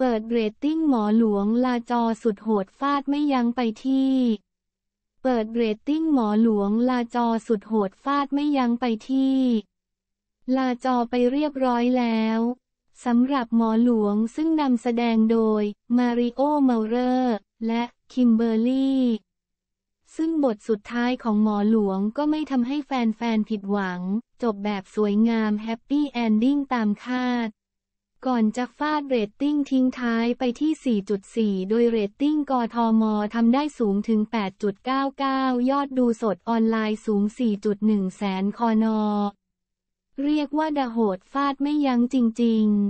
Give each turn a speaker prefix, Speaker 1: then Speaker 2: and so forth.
Speaker 1: เปิดเรตติ้งหมอหลวง ลาจอสุดโหดฟาดไม่ยั้งไปที่ เปิดเรตติ้งหมอหลวง ลาจอสุดโหดฟาดไม่ยั้งไปที่ ลาจอไปเรียบร้อยแล้วสำหรับหมอหลวงซึ่งนำแสดงโดยมาริโอเมลเลอร์ และ คิมเบอร์ลี่ซึ่งบทสุดท้ายของหมอหลวงก็ไม่ทำให้แฟนๆผิดหวัง จบแบบสวยงามแฮปปี้แอนดิ้งตามคาดก่อนจะฟาดเรตติ้งทิ้งท้ายไปที่ 4.4 โดยเรตติ้งกทมทำได้สูงถึง 8.99 ยอดดูสดออนไลน์สูง 4.1 แสนคอนอเรียกว่าดะโหดฟาดไม่ยั้งจริงๆ